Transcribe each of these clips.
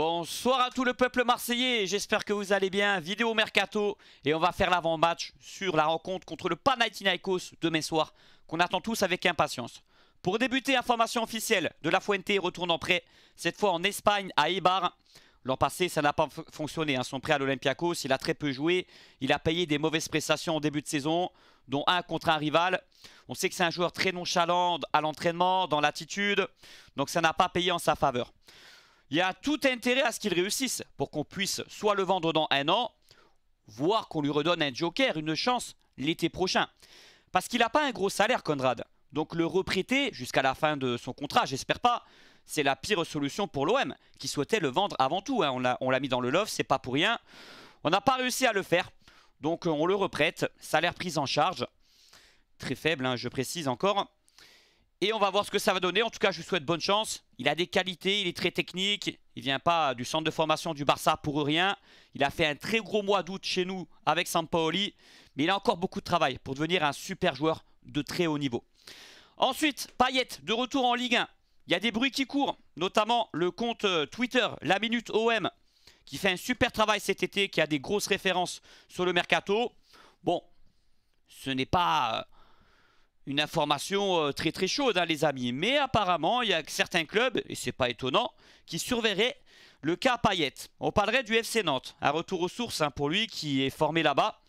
Bonsoir à tout le peuple marseillais, j'espère que vous allez bien. Vidéo Mercato et on va faire l'avant-match sur la rencontre contre le Panathinaikos demain soir qu'on attend tous avec impatience. Pour débuter, information officielle de La Fuente retourne en prêt, cette fois en Espagne à Eibar. L'an passé, ça n'a pas fonctionné. Hein, son prêt à l'Olympiakos, il a très peu joué. Il a payé des mauvaises prestations au début de saison, dont un contre un rival. On sait que c'est un joueur très nonchalant à l'entraînement, dans l'attitude. Donc ça n'a pas payé en sa faveur il y a tout intérêt à ce qu'il réussisse pour qu'on puisse soit le vendre dans un an, voire qu'on lui redonne un joker, une chance l'été prochain. Parce qu'il n'a pas un gros salaire, Conrad. Donc le reprêter jusqu'à la fin de son contrat, j'espère pas, c'est la pire solution pour l'OM, qui souhaitait le vendre avant tout. Hein. On l'a mis dans le love, c'est pas pour rien. On n'a pas réussi à le faire, donc euh, on le reprête, salaire pris en charge. Très faible, hein, je précise encore. Et on va voir ce que ça va donner. En tout cas, je lui souhaite bonne chance. Il a des qualités, il est très technique. Il vient pas du centre de formation du Barça pour rien. Il a fait un très gros mois d'août chez nous avec Sampaoli. Mais il a encore beaucoup de travail pour devenir un super joueur de très haut niveau. Ensuite, Payet, de retour en Ligue 1. Il y a des bruits qui courent, notamment le compte euh, Twitter, la Minute OM, qui fait un super travail cet été, qui a des grosses références sur le mercato. Bon, ce n'est pas euh, une information euh, très très chaude, hein, les amis. Mais apparemment, il y a certains clubs, et c'est pas étonnant, qui surveilleraient le cas Payet. On parlerait du FC Nantes. Un retour aux sources hein, pour lui qui est formé là-bas.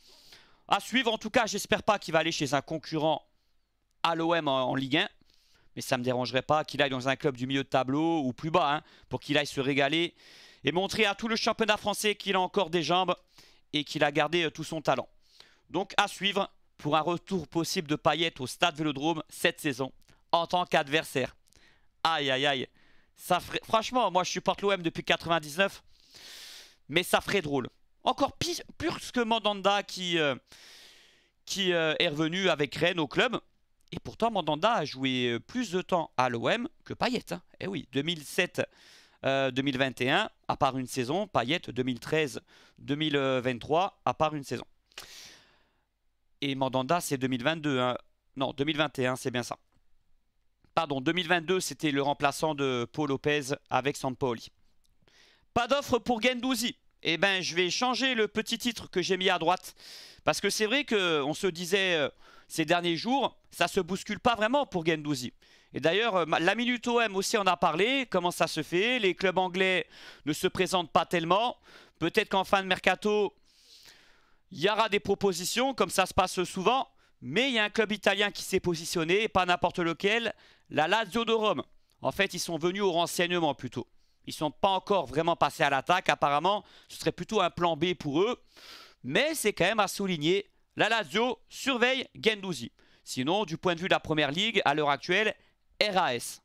À suivre, en tout cas, j'espère pas qu'il va aller chez un concurrent à l'OM en, Ligue 1. Mais ça ne me dérangerait pas qu'il aille dans un club du milieu de tableau ou plus bas hein, pour qu'il aille se régaler et montrer à tout le championnat français qu'il a encore des jambes et qu'il a gardé euh, tout son talent. Donc à suivre, pour un retour possible de Payet au stade Vélodrome cette saison en tant qu'adversaire. Aïe, aïe, aïe. Ça ferait... Franchement, moi je supporte l'OM depuis 99, mais ça ferait drôle. Encore plus que Mandanda qui, euh, qui euh, est revenu avec Rennes au club. Et pourtant, Mandanda a joué euh, plus de temps à l'OM que Payet. Hein. Eh oui, 2007. 2021, à part une saison, Payet 2013-2023, à part une saison. Et Mandanda, c'est 2022. Hein. Non, 2021, c'est bien ça. Pardon, 2022, c'était le remplaçant de Paul Lopez avec Sampaoli. Pas d'offre pour Gendouzi. Eh bien, je vais changer le petit titre que j'ai mis à droite. Parce que c'est vrai qu'on se disait euh, ces derniers jours, ça se bouscule pas vraiment pour Gendouzi. Et d'ailleurs, euh, la Minute OM aussi en a parlé, comment ça se fait. Les clubs anglais ne se présentent pas tellement. Peut-être qu'en fin de mercato, il y aura des propositions, comme ça se passe souvent, mais il y a un club italien qui s'est positionné, pas n'importe lequel, la Lazio de Rome. En fait, ils sont venus au renseignement plutôt. Ils ne sont pas encore vraiment passés à l'attaque, apparemment, ce serait plutôt un plan B pour eux. Mais c'est quand même à souligner, la Lazio surveille Gendouzi. Sinon, du point de vue de la Première Ligue, à l'heure actuelle, RAS.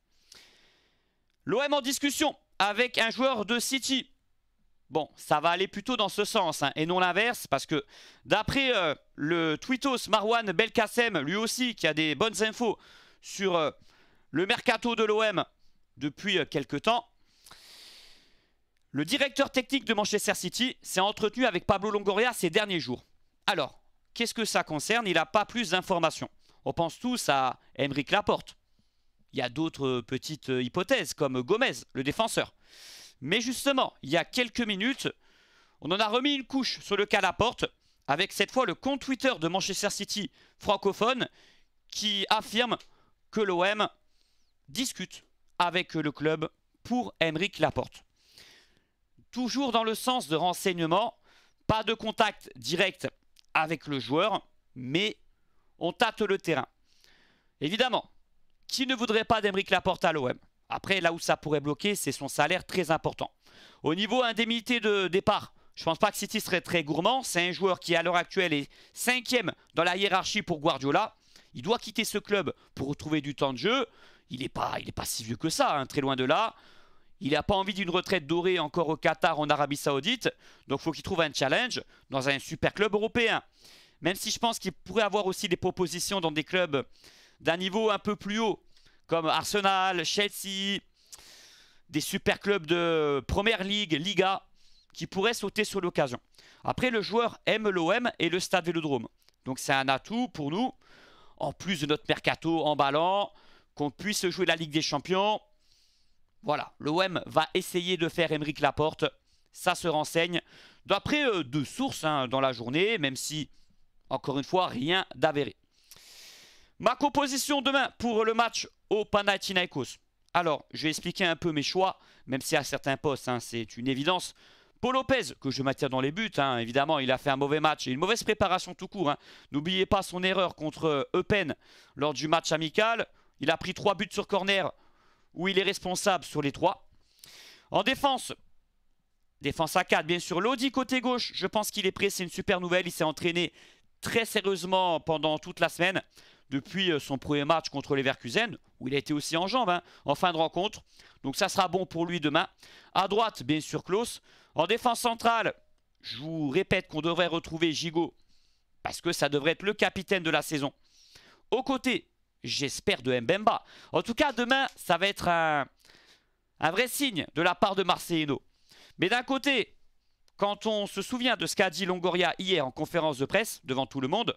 L'OM en discussion avec un joueur de City. Bon, ça va aller plutôt dans ce sens hein, et non l'inverse parce que d'après euh, le tweetos Marwan Belkacem, lui aussi qui a des bonnes infos sur euh, le mercato de l'OM depuis euh, quelque quelques temps, le directeur technique de Manchester City s'est entretenu avec Pablo Longoria ces derniers jours. Alors, qu'est-ce que ça concerne Il n'a pas plus d'informations. On pense tous à Emeric Laporte. Il y a d'autres petites hypothèses comme Gomez, le défenseur. Mais justement, il y a quelques minutes, on en a remis une couche sur le cas Laporte, avec cette fois le compte Twitter de Manchester City francophone, qui affirme que l'OM discute avec le club pour Emmerich Laporte. Toujours dans le sens de renseignement, pas de contact direct avec le joueur, mais on tâte le terrain. Évidemment, qui ne voudrait pas d'Emeric Laporte à l'OM après, là où ça pourrait bloquer, c'est son salaire très important. Au niveau indemnité de départ, je ne pense pas que City serait très gourmand. C'est un joueur qui, à l'heure actuelle, est cinquième dans la hiérarchie pour Guardiola. Il doit quitter ce club pour retrouver du temps de jeu. Il n'est pas, pas si vieux que ça, hein, très loin de là. Il n'a pas envie d'une retraite dorée encore au Qatar, en Arabie Saoudite. Donc il faut qu'il trouve un challenge dans un super club européen. Même si je pense qu'il pourrait avoir aussi des propositions dans des clubs d'un niveau un peu plus haut comme Arsenal, Chelsea, des super clubs de Première Ligue, Liga, qui pourraient sauter sur l'occasion. Après, le joueur aime l'OM et le stade Vélodrome. Donc c'est un atout pour nous, en plus de notre mercato en ballant, qu'on puisse jouer la Ligue des Champions. Voilà, l'OM va essayer de faire Émeric Laporte, ça se renseigne. D'après euh, deux sources hein, dans la journée, même si, encore une fois, rien d'avéré. Ma composition demain pour le match au Panathinaikos. Alors, je vais expliquer un peu mes choix, même si à certains postes, hein, c'est une évidence. Paul Lopez, que je m'attire dans les buts, hein, évidemment, il a fait un mauvais match et une mauvaise préparation tout court. Hein. N'oubliez pas son erreur contre Eupen lors du match amical. Il a pris trois buts sur corner où il est responsable sur les trois. En défense, défense à 4, bien sûr. Lodi côté gauche, je pense qu'il est prêt, c'est une super nouvelle. Il s'est entraîné très sérieusement pendant toute la semaine depuis euh, son premier match contre les Verkusen, où il a été aussi en jambes hein, en fin de rencontre. Donc ça sera bon pour lui demain. À droite, bien sûr, Klaus. En défense centrale, je vous répète qu'on devrait retrouver Gigot, parce que ça devrait être le capitaine de la saison. Au côté j'espère, de Mbemba. En tout cas, demain, ça va être un, un vrai signe de la part de Marcelino. Mais d'un côté, quand on se souvient de ce qu'a dit Longoria hier en conférence de presse devant tout le monde,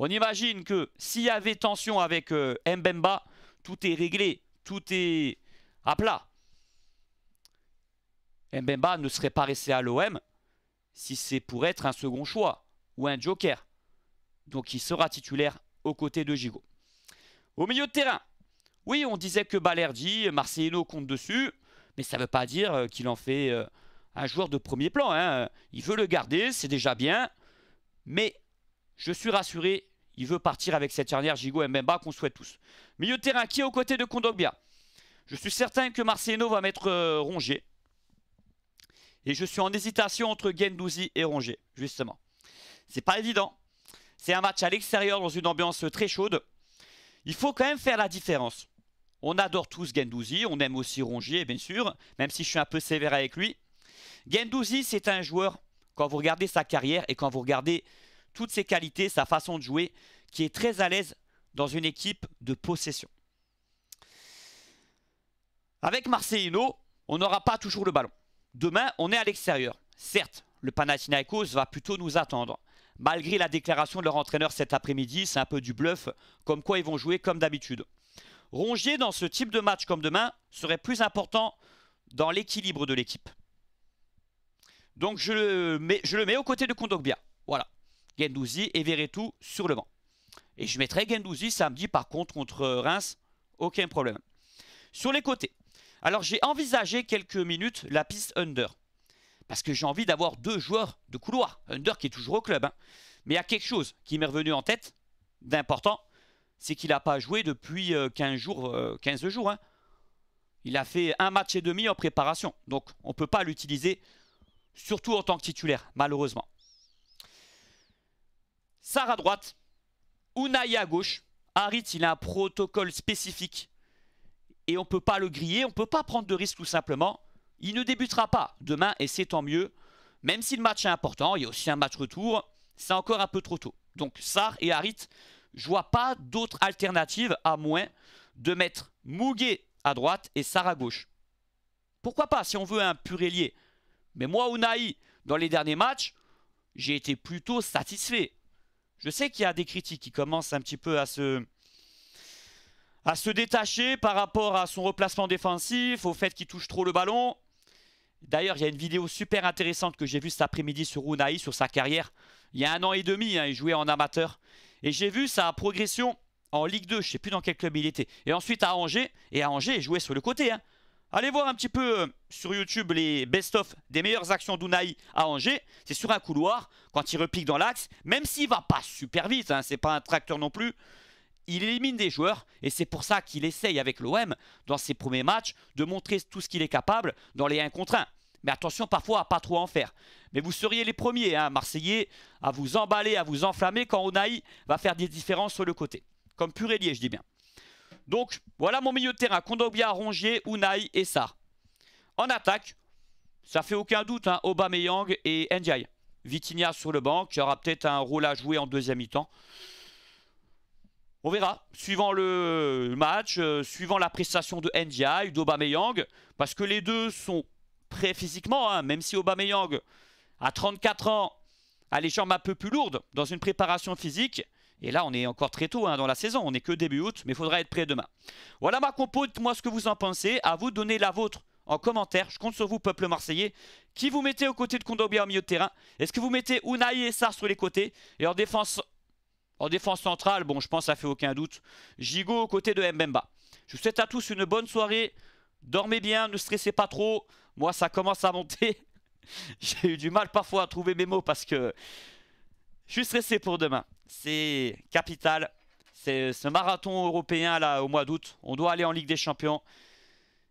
on imagine que s'il y avait tension avec euh, Mbemba, tout est réglé, tout est à plat. Mbemba ne serait pas resté à l'OM si c'est pour être un second choix ou un joker. Donc il sera titulaire aux côtés de Gigot. Au milieu de terrain, oui, on disait que Balerdi, Marcelino compte dessus, mais ça ne veut pas dire euh, qu'il en fait euh, un joueur de premier plan. Hein. Il veut le garder, c'est déjà bien, mais je suis rassuré, il veut partir avec cette charnière Gigo Mbemba qu'on souhaite tous. Milieu terrain, qui est aux côtés de Kondogbia Je suis certain que Marcelino va mettre euh, Rongier. Et je suis en hésitation entre Gendouzi et Rongier, justement. C'est pas évident. C'est un match à l'extérieur dans une ambiance très chaude. Il faut quand même faire la différence. On adore tous Gendouzi, on aime aussi Rongier, bien sûr, même si je suis un peu sévère avec lui. Gendouzi, c'est un joueur, quand vous regardez sa carrière et quand vous regardez toutes ses qualités, sa façon de jouer, qui est très à l'aise dans une équipe de possession. Avec Marcelino, on n'aura pas toujours le ballon. Demain, on est à l'extérieur. Certes, le Panathinaikos va plutôt nous attendre. Malgré la déclaration de leur entraîneur cet après-midi, c'est un peu du bluff, comme quoi ils vont jouer comme d'habitude. Rongier dans ce type de match comme demain serait plus important dans l'équilibre de l'équipe. Donc je le, mets, je le mets aux côtés de Kondogbia. Gendouzi et Verretou sur le banc. Et je mettrai Gendouzi samedi par contre contre Reims, aucun problème. Sur les côtés, alors j'ai envisagé quelques minutes la piste under. Parce que j'ai envie d'avoir deux joueurs de couloir. Under qui est toujours au club. Hein. Mais il y a quelque chose qui m'est revenu en tête d'important. C'est qu'il n'a pas joué depuis 15 euh, jours. 15 euh, jours hein. Il a fait un match et demi en préparation. Donc on ne peut pas l'utiliser, surtout en tant que titulaire, malheureusement. Sar à droite, Unai à gauche. Harit, il a un protocole spécifique et on ne peut pas le griller, on ne peut pas prendre de risque tout simplement. Il ne débutera pas demain et c'est tant mieux. Même si le match est important, il y a aussi un match retour, c'est encore un peu trop tôt. Donc Sar et Harit, je vois pas d'autre alternative à moins de mettre Mouguet à droite et Sar à gauche. Pourquoi pas si on veut un purélier. Mais moi, Unai, dans les derniers matchs, j'ai été plutôt satisfait. Je sais qu'il y a des critiques qui commencent un petit peu à se, à se détacher par rapport à son replacement défensif, au fait qu'il touche trop le ballon. D'ailleurs, il y a une vidéo super intéressante que j'ai vue cet après-midi sur Unai, sur sa carrière. Il y a un an et demi, hein, il jouait en amateur. Et j'ai vu sa progression en Ligue 2, je ne sais plus dans quel club il était. Et ensuite à Angers, et à Angers, il jouait sur le côté. Hein. Allez voir un petit peu euh, sur YouTube les best-of des meilleures actions d'Ounaï à Angers. C'est sur un couloir, quand il repique dans l'axe, même s'il va pas super vite, hein, c'est pas un tracteur non plus, il élimine des joueurs et c'est pour ça qu'il essaye avec l'OM, dans ses premiers matchs, de montrer tout ce qu'il est capable dans les 1 contre 1. Mais attention parfois à pas trop en faire. Mais vous seriez les premiers, hein, Marseillais, à vous emballer, à vous enflammer quand Ounaï va faire des différences sur le côté. Comme Purelier, je dis bien. Donc voilà mon milieu de terrain, Kondogbia, Rongier, Unai et ça. En attaque, ça fait aucun doute, hein, Aubameyang et Ndiaye. Vitinha sur le banc, qui aura peut-être un rôle à jouer en deuxième mi-temps. On verra, suivant le match, euh, suivant la prestation de Ndiaye, d'Aubameyang, parce que les deux sont prêts physiquement, hein, même si Aubameyang, à 34 ans, a les jambes un peu plus lourdes dans une préparation physique, et là, on est encore très tôt hein, dans la saison, on n'est que début août, mais il faudra être prêt demain. Voilà ma compo, dites-moi ce que vous en pensez, à vous de donner la vôtre en commentaire. Je compte sur vous, peuple marseillais. Qui vous mettez aux côtés de Kondobia au milieu de terrain Est-ce que vous mettez Unai et Sar sur les côtés Et en défense, en défense centrale, bon, je pense que ça fait aucun doute. Gigot aux côtés de Mbemba. Je vous souhaite à tous une bonne soirée. Dormez bien, ne stressez pas trop. Moi, ça commence à monter. J'ai eu du mal parfois à trouver mes mots parce que je suis stressé pour demain c'est capital. C'est ce marathon européen là au mois d'août. On doit aller en Ligue des Champions.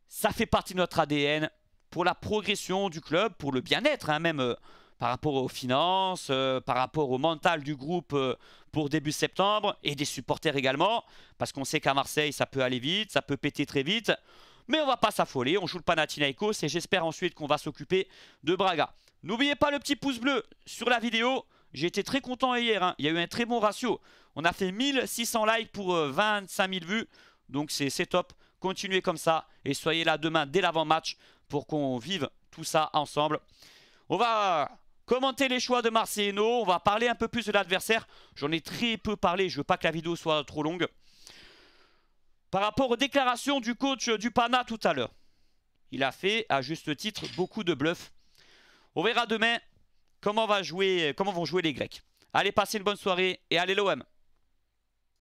Ça fait partie de notre ADN pour la progression du club, pour le bien-être hein, même euh, par rapport aux finances, euh, par rapport au mental du groupe euh, pour début septembre et des supporters également, parce qu'on sait qu'à Marseille ça peut aller vite, ça peut péter très vite. Mais on va pas s'affoler, on joue le Panathinaikos et j'espère ensuite qu'on va s'occuper de Braga. N'oubliez pas le petit pouce bleu sur la vidéo. J'ai été très content hier, hein. il y a eu un très bon ratio. On a fait 1600 likes pour 25 euh, 000 vues, donc c'est top. Continuez comme ça et soyez là demain dès l'avant-match pour qu'on vive tout ça ensemble. On va commenter les choix de Marcelino, on va parler un peu plus de l'adversaire. J'en ai très peu parlé, je ne veux pas que la vidéo soit trop longue. Par rapport aux déclarations du coach euh, du pana tout à l'heure, il a fait à juste titre beaucoup de bluffs. On verra demain comment, vont jouer les Grecs. Allez, passez une bonne soirée et allez l'OM